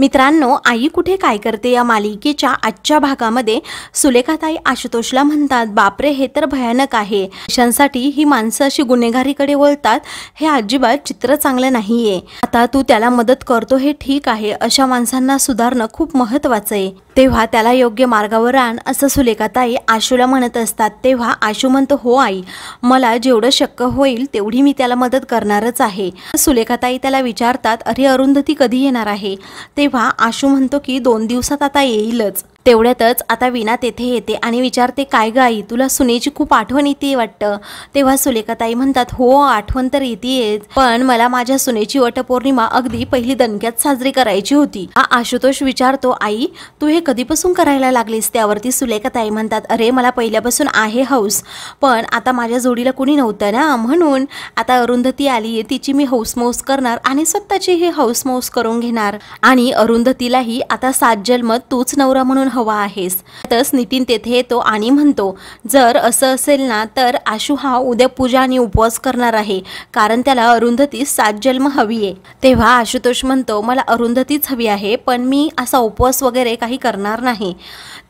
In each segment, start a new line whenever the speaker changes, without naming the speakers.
मित्रांनो आई कुठे काय करते या मालिकेच्या आजच्या भागामध्ये सुलेखाताई आशुतोषला म्हणतात बापरे हे तर भयानक आहे पैशांसाठी ही माणसं अशी गुन्हेगारीकडे वळतात हे अजिबात चित्र चांगलं नाहीये आता तू त्याला मदत करतो हे ठीक आहे अशा माणसांना सुधारणं खूप महत्वाचं आहे तेव्हा त्याला योग्य मार्गावर आण असं सुलेखाताई आशूला म्हणत असतात तेव्हा आशू म्हणतो हो आई मला जेवढं शक्य होईल तेवढी मी त्याला मदत करणारच आहे सुलेखाताई त्याला विचारतात अरे अरुंधती कधी येणार आहे तेव्हा आशू म्हणतो की दोन दिवसात आता येईलच तेवढ्यातच आता विना तेथे येते आणि विचारते काय आई तुला सुनेची खूप आठवण येते वाटतं तेव्हा ताई म्हणतात हो आठवण तर येतेच पण मला माझ्या सुनेची वटपौर्णिमा अगदी पहिली दणक्यात साजरी करायची होती हा आशुतोष विचारतो आई तू हे कधीपासून करायला लागलीस त्यावरती ताई म्हणतात अरे मला पहिल्यापासून आहे हौस पण आता माझ्या जोडीला कुणी नव्हतं ना म्हणून आता अरुंधती आली आहे तिची मी हौसमौस करणार आणि स्वतःची हौस हौसमौस करून घेणार आणि अरुंधतीलाही आता सात जन्म तूच नवरा म्हणून हवा आहेस तस नितीन तेथे तो आणि म्हणतो जर असं असेल ना तर आशू हा उद्या पूजा आणि उपवास करणार आहे कारण त्याला अरुंधती सात जन्म हवी आहे तेव्हा आशुतोष म्हणतो मला अरुंधतीच हवी आहे पण मी असा उपवास वगैरे काही करणार नाही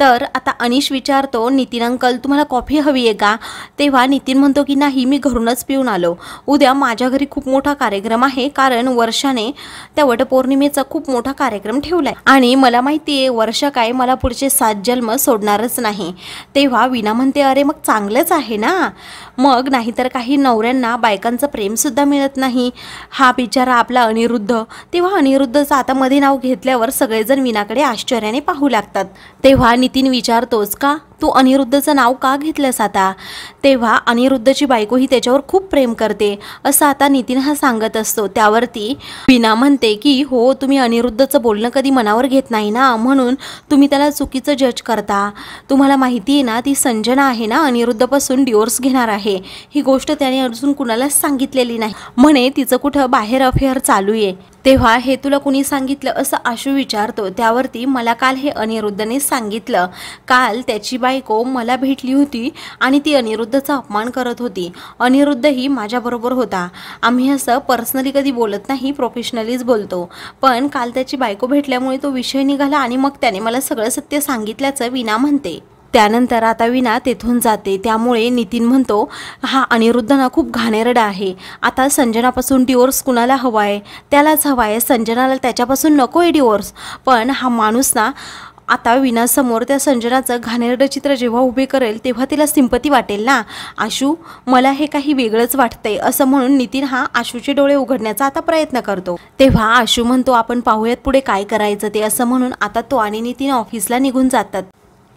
तर आता अनिश विचारतो नितीन अंकल तुम्हाला कॉफी हवी आहे का तेव्हा नितीन म्हणतो की नाही मी घरूनच पिऊन आलो उद्या माझ्या घरी खूप मोठा कार्यक्रम आहे कारण वर्षाने त्या वटपौर्णिमेचा खूप मोठा कार्यक्रम ठेवला आहे आणि मला माहिती आहे वर्ष काय मला पुढे पुढचे सात जन्म सोडणारच नाही तेव्हा विना म्हणते अरे मग चांगलंच आहे ना मग नाहीतर काही नवऱ्यांना बायकांचं प्रेमसुद्धा मिळत नाही हा बिचारा आपला अनिरुद्ध तेव्हा अनिरुद्धचं आता मध्ये नाव घेतल्यावर सगळेजण विनाकडे आश्चर्याने पाहू लागतात तेव्हा नितीन विचारतोच का तू अनिरुद्धचं नाव का घेतलंस आता तेव्हा अनिरुद्धची बायकोही त्याच्यावर खूप प्रेम करते असं आता नितीन हा सांगत असतो त्यावरती विना म्हणते की हो तुम्ही अनिरुद्धचं बोलणं कधी मनावर घेत नाही ना म्हणून तुम्ही त्याला चुकीचं जज करता तुम्हाला माहिती आहे ना ती संजना आहे ना अनिरुद्धपासून डिवोर्स घेणार आहे ही गोष्ट त्याने अजून कुणालाच सांगितलेली नाही म्हणे तिचं कुठं बाहेर अफेअर चालू आहे तेव्हा हे तुला कुणी सांगितलं असं आशू विचारतो त्यावरती मला काल हे अनिरुद्धने सांगितलं काल त्याची बायको मला भेटली होती आणि ती अनिरुद्धचा अपमान करत होती अनिरुद्धही माझ्याबरोबर होता आम्ही असं पर्सनली कधी बोलत नाही प्रोफेशनलीच बोलतो पण काल त्याची बायको भेटल्यामुळे तो विषय निघाला आणि मग त्याने मला सगळं सत्य सांगितल्याचं विना म्हणते त्यानंतर आता विना तेथून जाते त्यामुळे नितीन म्हणतो हा अनिरुद्ध ना खूप घाणेरडा आहे आता संजनापासून डिवोर्स कुणाला हवा आहे त्यालाच हवा आहे संजनाला त्याच्यापासून नको आहे डिवोर्स पण हा माणूस ना आता विनासमोर त्या संजनाचं घाणेरड चित्र जेव्हा उभे करेल तेव्हा तिला सिंपती वाटेल ना आशू मला हे काही वेगळंच वाटतंय असं म्हणून नितीन हा आशूचे डोळे उघडण्याचा आता प्रयत्न करतो तेव्हा आशू म्हणतो आपण पाहूयात पुढे काय करायचं ते असं म्हणून आता तो आणि नितीन ऑफिसला निघून जातात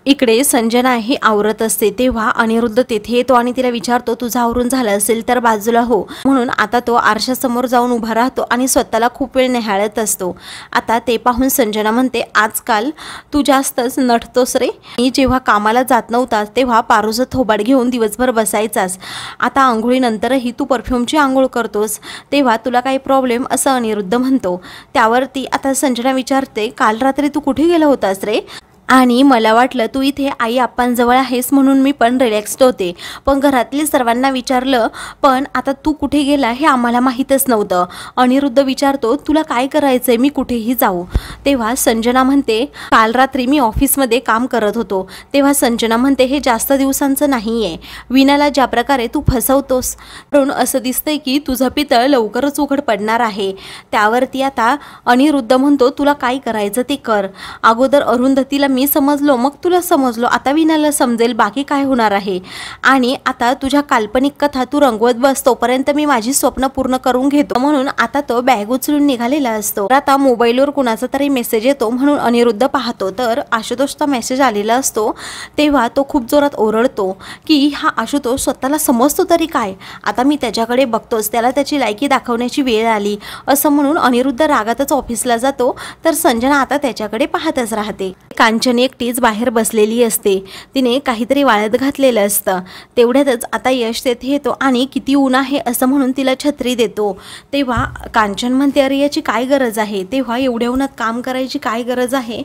इकडे संजना हे आवरत असते तेव्हा अनिरुद्ध तेथे येतो आणि तिला विचारतो तुझा आवरून झालं असेल तर बाजूला हो म्हणून आता तो आरशासमोर जाऊन उभा राहतो आणि स्वतःला खूप वेळ निहाळत असतो आता ते पाहून संजना म्हणते आजकाल तू जास्तच नटतोस रे मी जेव्हा कामाला जात नव्हतास तेव्हा पारूजं थोबाड घेऊन दिवसभर बसायचास आता आंघोळीनंतरही तू परफ्यूमची आंघोळ करतोस तेव्हा तुला काही प्रॉब्लेम असं अनिरुद्ध म्हणतो त्यावरती आता संजना विचारते काल रात्री तू कुठे गेला होतास रे आणि मला वाटलं तू इथे आई आप्पांजवळ आहेस म्हणून मी पण रिलॅक्स्ड होते पण घरातले सर्वांना विचारलं पण आता तू कुठे गेला हे आम्हाला माहीतच नव्हतं अनिरुद्ध विचारतो तुला काय करायचं आहे मी कुठेही जाऊ तेव्हा संजना म्हणते काल रात्री मी ऑफिसमध्ये काम करत होतो तेव्हा संजना म्हणते हे जास्त दिवसांचं नाही आहे विनाला ज्या प्रकारे तू फसवतोस म्हणून असं दिसतंय की तुझं पितळ लवकरच उघड पडणार आहे त्यावरती आता अनिरुद्ध म्हणतो तुला काय करायचं ते कर अगोदर अरुंधतीला मी समजलो मग तुला समजलो आता विनाला समजेल बाकी काय होणार आहे आणि आता तुझ्या काल्पनिक कथा तू रंगवत बसतोपर्यंत मी माझी स्वप्न पूर्ण करून घेतो म्हणून आता तो बॅग उचलून निघालेला असतो तर आता मोबाईलवर कुणाचा तरी मेसेज येतो म्हणून अनिरुद्ध पाहतो तर आशुतोषचा मेसेज आलेला असतो तेव्हा तो खूप जोरात ओरडतो की हा आशुतोष स्वतःला समजतो तरी काय आता मी त्याच्याकडे बघतोच त्याला त्याची लायकी दाखवण्याची वेळ आली असं म्हणून अनिरुद्ध रागातच ऑफिसला जातो तर संजना आता त्याच्याकडे पाहतच राहते कांचन किचन एकटीच बाहेर बसलेली असते तिने काहीतरी वाळत घातलेलं असतं तेवढ्यातच आता यश तेथे येतो आणि किती ऊन आहे असं म्हणून तिला छत्री देतो तेव्हा कांचन म्हणते अरे याची काय गरज आहे तेव्हा एवढ्या उन्हात काम करायची काय गरज आहे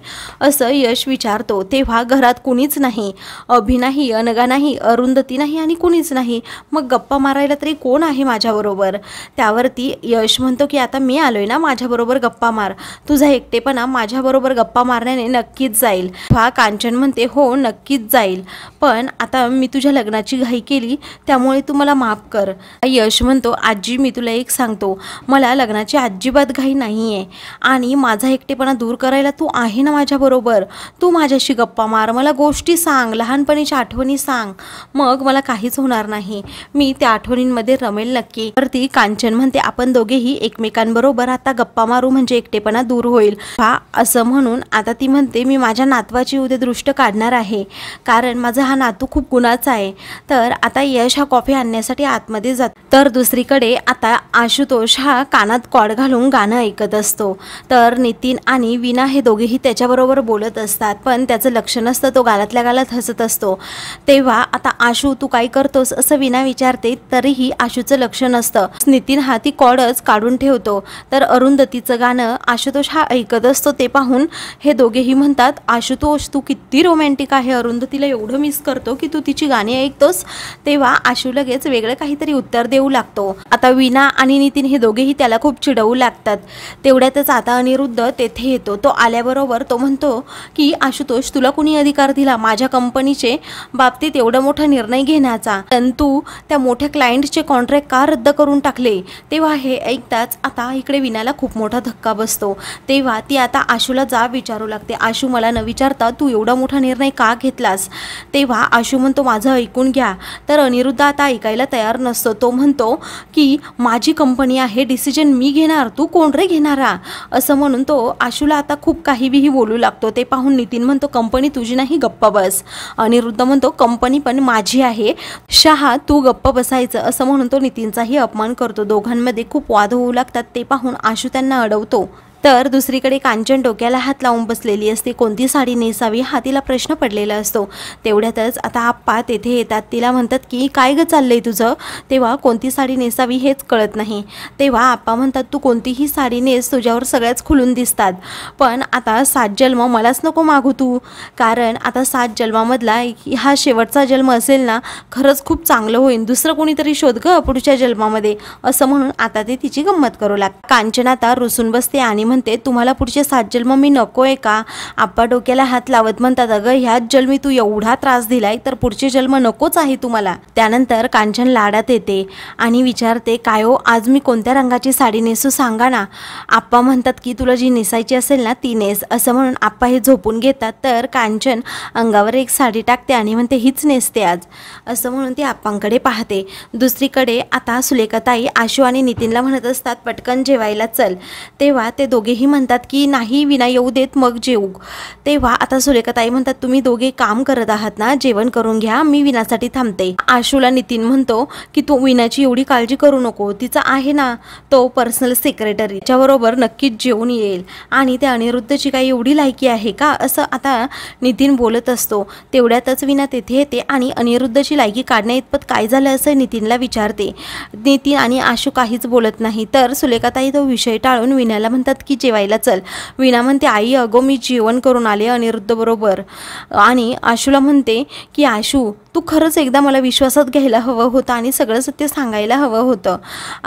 असं यश विचारतो तेव्हा घरात कुणीच नाही अभि नाही अनगा नाही अरुंधती नाही आणि कुणीच नाही मग गप्पा मारायला तरी कोण आहे माझ्याबरोबर त्यावरती यश म्हणतो की आता मी आलोय ना माझ्याबरोबर गप्पा मार तुझा एकटेपणा माझ्याबरोबर गप्पा मारण्याने नक्कीच जाईल भा कांचन म्हणते हो नक्कीच जाईल पण आता मी तुझ्या लग्नाची घाई केली त्यामुळे तू मला माफ कर यश म्हणतो आजी मी तुला एक सांगतो मला लग्नाची अजिबात घाई नाही आहे आणि माझा एकटेपणा दूर करायला तू आहे ना माझ्याबरोबर तू माझ्याशी गप्पा मार मला गोष्टी सांग लहानपणीच्या आठवणी सांग मग मला काहीच होणार नाही मी त्या आठवणींमध्ये रमेल नक्की तर ती कांचन म्हणते आपण दोघेही एकमेकांबरोबर आता गप्पा मारू म्हणजे एकटेपणा दूर होईल हा असं म्हणून आता ती म्हणते मी माझ्या नात नातवाची उद्या दृष्ट काढणार आहे कारण माझा हा नातू खूप गुणाचा आहे तर आता यश हा कॉफी आणण्यासाठी आतमध्ये जात तर दुसरीकडे आता आशुतोष हा कानात कॉड घालून गाणं ऐकत असतो तर नितीन आणि विना हे दोघेही त्याच्याबरोबर बोलत असतात पण त्याचं लक्ष नसतं तो गालातल्या गालात हसत असतो तेव्हा आता आशू तू काय करतोस असं विना विचारते तरीही आशूचं लक्ष नसतं नितीन हा ती कॉडच काढून ठेवतो तर अरुंधतीचं गाणं आशुतोष हा ऐकत असतो ते पाहून हे दोघेही म्हणतात आशु आशुतोष तू किती रोमॅन्टिक आहे तिला एवढं मिस करतो की तू तिची गाणी ऐकतोस तेव्हा आशू लगेच वेगळं काहीतरी उत्तर देऊ लागतो आता विना आणि नितीन हे दोघेही त्याला खूप चिडवू लागतात तेवढ्यातच आता अनिरुद्ध तेथे येतो तो आल्याबरोबर तो म्हणतो की आशुतोष तुला कुणी अधिकार दिला माझ्या कंपनीचे बाबतीत एवढा मोठा निर्णय घेण्याचा परंतु त्या मोठ्या क्लायंटचे कॉन्ट्रॅक्ट का रद्द करून टाकले तेव्हा हे ऐकताच आता इकडे विनाला खूप मोठा धक्का बसतो तेव्हा ती आता आशूला जाब विचारू लागते आशू मला नवी विचारता तू एवढा मोठा निर्णय का घेतलास तेव्हा आशू म्हणतो माझं ऐकून घ्या तर अनिरुद्ध आता ऐकायला तयार नसतो तो म्हणतो की माझी कंपनी आहे डिसिजन मी घेणार तू कोण रे घेणारा असं म्हणून तो आशूला आता खूप काही बीही बोलू लागतो ते पाहून नितीन म्हणतो कंपनी तुझी नाही गप्पा बस अनिरुद्ध म्हणतो कंपनी पण माझी आहे शहा तू गप्प बसायचं असं म्हणून तो नितीनचाही अपमान करतो दोघांमध्ये खूप वाद होऊ लागतात ते पाहून आशू त्यांना अडवतो तर दुसरीकडे कांचन डोक्याला हात लावून बसलेली असते कोणती साडी नेसावी हा तिला प्रश्न पडलेला असतो तेवढ्यातच आता आप्पा तेथे येतात तिला म्हणतात की काय गं चाललंय तुझं तेव्हा कोणती साडी नेसावी हेच कळत नाही तेव्हा आप्पा म्हणतात तू कोणतीही साडी नेस तुझ्यावर सगळ्याच खुलून दिसतात पण आता सात जन्म मलाच नको मागू तू कारण आता सात जन्मामधला हा शेवटचा जन्म असेल ना खरंच खूप चांगलं होईल दुसरं कोणीतरी शोध ग पुढच्या जन्मामध्ये असं म्हणून आता ते तिची गंमत करू लाग कांचन आता रुसून बसते आणि म्हणते तुम्हाला पुढचे सात जन्म मी नको आहे का आप्पा डोक्याला हात लावत म्हणतात अगं ह्याच जन्मी तू एवढा त्रास दिलाय तर पुढचे जन्म नकोच आहे तुम्हाला त्यानंतर कांचन लाडात येते आणि विचारते काय हो आज मी कोणत्या रंगाची साडी नेसू सांगा ना आप्पा म्हणतात की तुला जी नेसायची असेल ना ती नेस असं म्हणून आप्पा हे झोपून घेतात तर कांचन अंगावर एक साडी टाकते आणि म्हणते हीच नेसते आज असं म्हणून ती आप्पांकडे पाहते दुसरीकडे आता सुलेखाताई आशू आणि नितीनला म्हणत असतात पटकन जेवायला चल तेव्हा ते दोघे दोघेही म्हणतात की नाही विना येऊ देत मग जेऊ तेव्हा आता सुलेखाताई म्हणतात तुम्ही दोघे काम करत आहात ना जेवण करून घ्या मी विनासाठी थांबते आशूला नितीन म्हणतो की तू विनाची एवढी काळजी करू नको तिचा आहे ना तो पर्सनल सेक्रेटरी त्याच्याबरोबर नक्कीच जेवून येईल आणि त्या अनिरुद्धची काही एवढी लायकी आहे का असं आता नितीन बोलत असतो तेवढ्यातच विना तेथे येते आणि अनिरुद्धची लायकी काढण्या इतपत काय झालं असं नितीनला विचारते नितीन आणि आशू काहीच बोलत नाही तर सुलेखाताई तो विषय टाळून विनाला म्हणतात की की जेवायला चल विना म्हणते आई अगो मी जेवण करून आले अनिरुद्ध बरोबर आणि आशूला म्हणते की आशू तू खरंच एकदा मला विश्वासात घ्यायला हवं होतं आणि सगळं सत्य सांगायला हवं होतं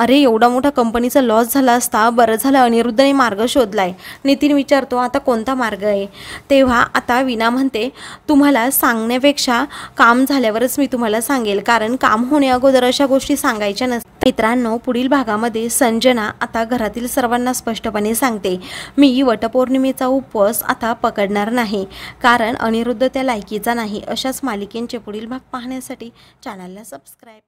अरे एवढा मोठा कंपनीचा लॉस झाला असता बरं झालं अनिरुद्धने मार्ग शोधलाय नितीन विचारतो आता कोणता मार्ग आहे तेव्हा आता विना म्हणते तुम्हाला सांगण्यापेक्षा काम झाल्यावरच मी तुम्हाला सांगेल कारण काम होण्या अगोदर अशा गोष्टी सांगायच्या नसतात मित्रांनो पुढील भागामध्ये संजना आता घरातील सर्वांना स्पष्टपणे सांगते मी वटपौर्णिमेचा उपवास आता पकडणार नाही कारण अनिरुद्ध त्या लायकीचा नाही अशाच मालिकेंचे पुढील भाग पाहण्यासाठी चॅनलला सबस्क्राईब